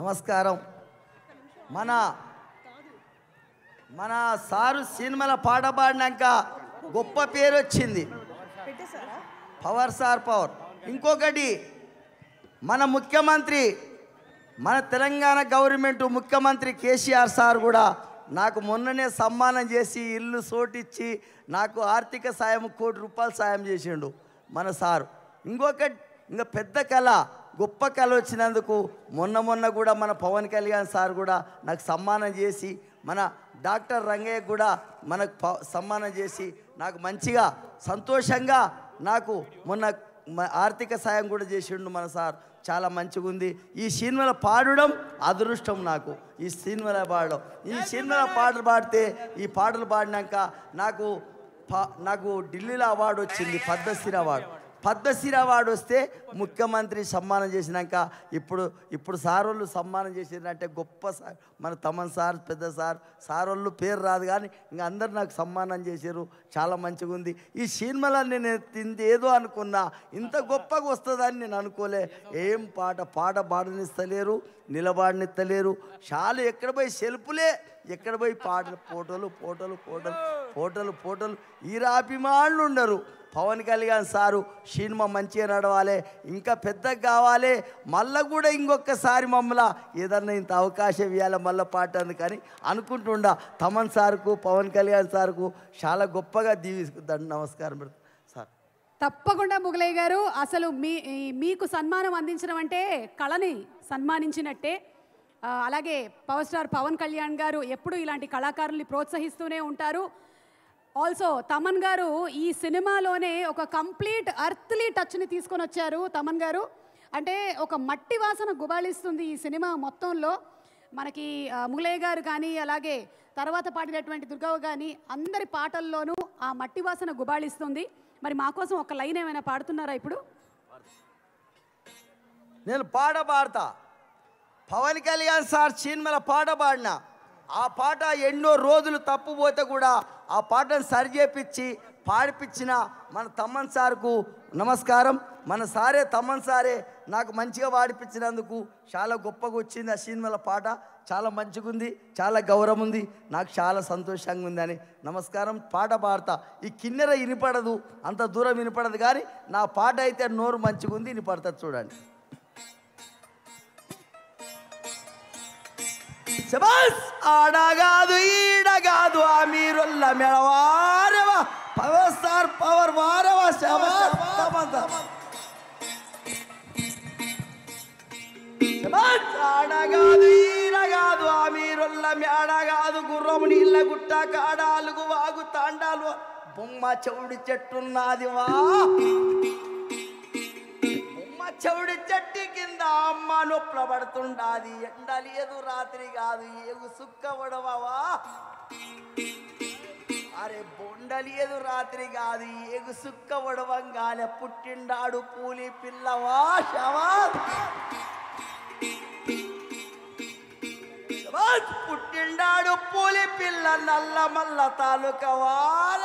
నమస్కారం మన మన సారు సినిమాల పాట పాడినాక గొప్ప పేరు వచ్చింది పవర్ సార్ పవర్ ఇంకొకటి మన ముఖ్యమంత్రి మన తెలంగాణ గవర్నమెంట్ ముఖ్యమంత్రి కేసీఆర్ సార్ కూడా నాకు మొన్ననే సమ్మానం చేసి ఇల్లు సోటిచ్చి నాకు ఆర్థిక సాయం కోటి రూపాయలు సాయం చేసిండు మన సారు ఇంకొక ఇంకా పెద్ద కళ గొప్ప కళ వచ్చినందుకు మొన్న మొన్న కూడా మన పవన్ కళ్యాణ్ సార్ కూడా నాకు సమ్మానం చేసి మన డాక్టర్ రంగయ్య కూడా మనకు సమ్మానం చేసి నాకు మంచిగా సంతోషంగా నాకు మొన్న ఆర్థిక సాయం కూడా చేసిండు మన సార్ చాలా మంచిగా ఉంది ఈ సినిమాల పాడడం అదృష్టం నాకు ఈ సినిమాల పాడడం ఈ సినిమాల పాటలు పాడితే ఈ పాటలు పాడినాక నాకు నాకు ఢిల్లీలో అవార్డు వచ్చింది పద్మశ్రీ అవార్డు పద్మశిర వాడు వస్తే ముఖ్యమంత్రి సమ్మానం చేసినాక ఇప్పుడు ఇప్పుడు సారోళ్ళు సమ్మానం చేసినట్టే గొప్ప సార్ మన తమన్ సార్ పెద్ద సార్ సారోళ్ళు పేరు రాదు కానీ ఇంకా అందరు నాకు సమ్మానం చేశారు చాలా మంచిగా ఉంది ఈ సినిమాలన్నీ నేను ఏదో అనుకున్నా ఇంత గొప్పగా వస్తుందని నేను అనుకోలే ఏం పాట పాట పాడనిస్తలేరు నిలబాడనిస్తలేరు చాలా ఎక్కడ పోయి సెల్పులే ఎక్కడ పోయి పాటలు ఫోటోలు ఫోటోలు ఫోటోలు ఫోటోలు ఫోటోలు ఈ రాపిమాళ్ళు ఉండరు పవన్ కళ్యాణ్ సారు సినిమా మంచిగా నడవాలి ఇంకా పెద్దగా కావాలి మళ్ళీ కూడా ఇంకొకసారి మమ్మల్ని ఏదన్నా ఇంత అవకాశం ఇవ్వాలి మళ్ళీ పాట కానీ అనుకుంటుండా తమన్ సార్కు పవన్ కళ్యాణ్ సార్కు చాలా గొప్పగా దీవిస్తుందండి నమస్కారం సార్ తప్పకుండా ముగలయ్య గారు అసలు మీ మీకు సన్మానం అందించడం అంటే కళని సన్మానించినట్టే అలాగే పవర్ స్టార్ పవన్ కళ్యాణ్ గారు ఎప్పుడు ఇలాంటి కళాకారుల్ని ప్రోత్సహిస్తూనే ఉంటారు ఆల్సో తమన్ గారు ఈ సినిమాలోనే ఒక కంప్లీట్ అర్త్లీ టచ్ని తీసుకొని వచ్చారు తమన్ గారు అంటే ఒక మట్టి వాసన గుబాళిస్తుంది ఈ సినిమా మొత్తంలో మనకి ములయ్య గారు కానీ అలాగే తర్వాత పాడినటువంటి దుర్గవ్వ కానీ అందరి పాటల్లోనూ ఆ మట్టి వాసన గుబాళిస్తుంది మరి మా కోసం ఒక లైన్ ఏమైనా పాడుతున్నారా ఇప్పుడు నేను పాట పాడతా పవన్ కళ్యాణ్ సార్ సినిమాల పాట పాడినా ఆ పాట ఎన్నో రోజులు తప్పుపోతే కూడా ఆ పాటను సరిచేపించి పాడిపించిన మన తమ్మన్ సార్కు నమస్కారం మన సారే తమ్మన్ సారే నాకు మంచిగా పాడిపించినందుకు చాలా గొప్పగా వచ్చింది ఆ సినిమాల పాట చాలా మంచిగా ఉంది చాలా గౌరవం ఉంది నాకు చాలా సంతోషంగా ఉంది అని నమస్కారం పాట పాడతా ఈ కిన్నెర వినపడదు అంత దూరం వినపడదు కానీ నా పాట అయితే నోరు మంచిగా ఉంది వినిపడతారు చూడండి శబాస్ ఆడగాదు ఈడగాదు ఆ మీరుల్ల మెడవారవ పవర్ స్టార్ పవర్ వారవ శబాస్ ఆడగాదు ఈడగాదు ఆ మీరుల్ల మేడగాదు గుర్రము నీళ్ళ గుట్ట కాడాలుగు వాగు తాండాలు బొమ్మ చెవుడి చెట్టున్నది వా చెవుడి చెట్టి కింద అమ్మ నొప్పుల పడుతుండాది ఎండ లేదు రాత్రి కాదు ఏగు సుక్క పడవావా అరే బొండలేదు రాత్రి కాదు ఏగు సుక్క ఒడవంగానే పుట్టిండాడు పూలి పిల్లవా శవా పుట్టిండాడు పూలి పిల్ల నల్ల మల్ల తాలూకవాల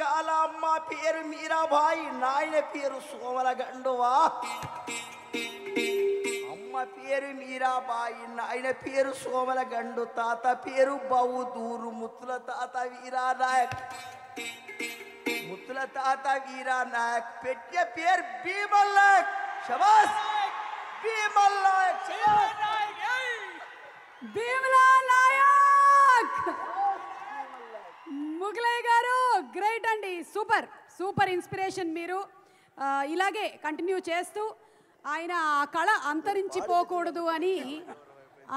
ಕಾಲ ಅಮ್ಮ ಪೇರು ಮೀರಾಬಾಯಿ ನಾಯನ ಪೇರು ಸೋಮರ ಗಂಡುವಾ అమ్మ పేరు మీరాబాయి నాయన పేరు సోమల గండు తాత పేరు బావు దూరు ముత్తుల తాత వీరానాయక్ ముత్తుల తాత వీరానాయక్ పెట్టిన పేరు భీమల్ నాయక్ శబాస్ భీమల్ నాయక్ భీమలా నాయక్ ముగలైగ గ్రేట్ అండి సూపర్ సూపర్ ఇన్స్పిరేషన్ మీరు ఇలాగే కంటిన్యూ చేస్తూ ఆయన ఆ కళ అంతరించిపోకూడదు అని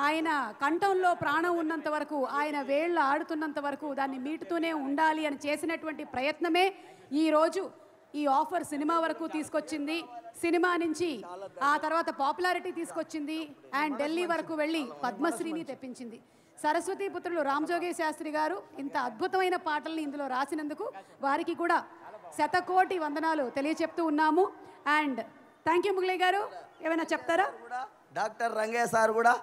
ఆయన కంఠంలో ప్రాణం ఉన్నంత వరకు ఆయన వేళ్ళు ఆడుతున్నంత వరకు దాన్ని మీటుతూనే ఉండాలి అని చేసినటువంటి ప్రయత్నమే ఈరోజు ఈ ఆఫర్ సినిమా వరకు తీసుకొచ్చింది సినిమా నుంచి ఆ తర్వాత పాపులారిటీ తీసుకొచ్చింది అండ్ ఢిల్లీ వరకు వెళ్ళి పద్మశ్రీని తెప్పించింది సరస్వతి పుత్రులు రామ్జోగి శాస్త్రి గారు ఇంత అద్భుతమైన పాటల్ని ఇందులో రాసినందుకు వారికి కూడా శతకోటి వందనాలు తెలియచెప్తూ ఉన్నాము అండ్ థ్యాంక్ యూ ముగ్లయ్య గారు ఏమైనా చెప్తారా డాక్టర్ రంగయ్య సార్ కూడా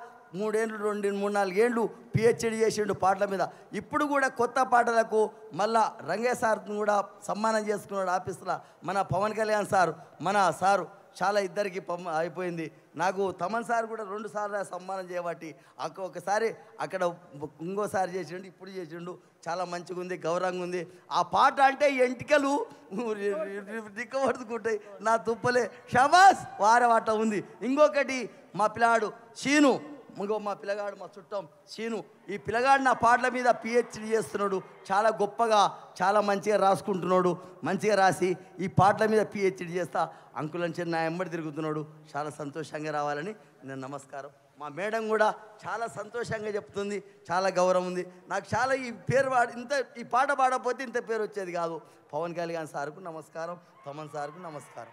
మూడేళ్ళు రెండు మూడు నాలుగేళ్ళు పిహెచ్డి చేసిండు పాటల మీద ఇప్పుడు కూడా కొత్త పాటలకు మళ్ళా రంగయ్య సార్ను కూడా సమ్మానం చేసుకున్నాడు ఆఫీస్లో మన పవన్ కళ్యాణ్ సార్ మన సారు చాలా ఇద్దరికి పమ్మ అయిపోయింది నాకు తమన్ సార్ కూడా రెండు సార్లు చేయబట్టి అక్క ఒకసారి అక్కడ ఇంకోసారి చేసిండు ఇప్పుడు చేసిండు చాలా మంచిగా ఉంది గౌరవంగా ఉంది ఆ పాట అంటే ఎంటికలు దిక్కబడుతుంటాయి నా తుప్పలే షబాస్ వారవాట ఉంది ఇంకొకటి మా పిల్లాడు చీను ముగో మా పిల్లగాడు మా చుట్టం సీను ఈ పిల్లగాడు నా పాటల మీద పిహెచ్డి చేస్తున్నాడు చాలా గొప్పగా చాలా మంచిగా రాసుకుంటున్నాడు మంచిగా రాసి ఈ పాటల మీద పిహెచ్డి చేస్తా నుంచి నా ఎంబడి తిరుగుతున్నాడు చాలా సంతోషంగా రావాలని నేను నమస్కారం మా మేడం కూడా చాలా సంతోషంగా చెప్తుంది చాలా గౌరవం ఉంది నాకు చాలా ఈ పేరు ఇంత ఈ పాట పాడకపోతే ఇంత పేరు వచ్చేది కాదు పవన్ కళ్యాణ్ సార్కు నమస్కారం తమన్ సార్కు నమస్కారం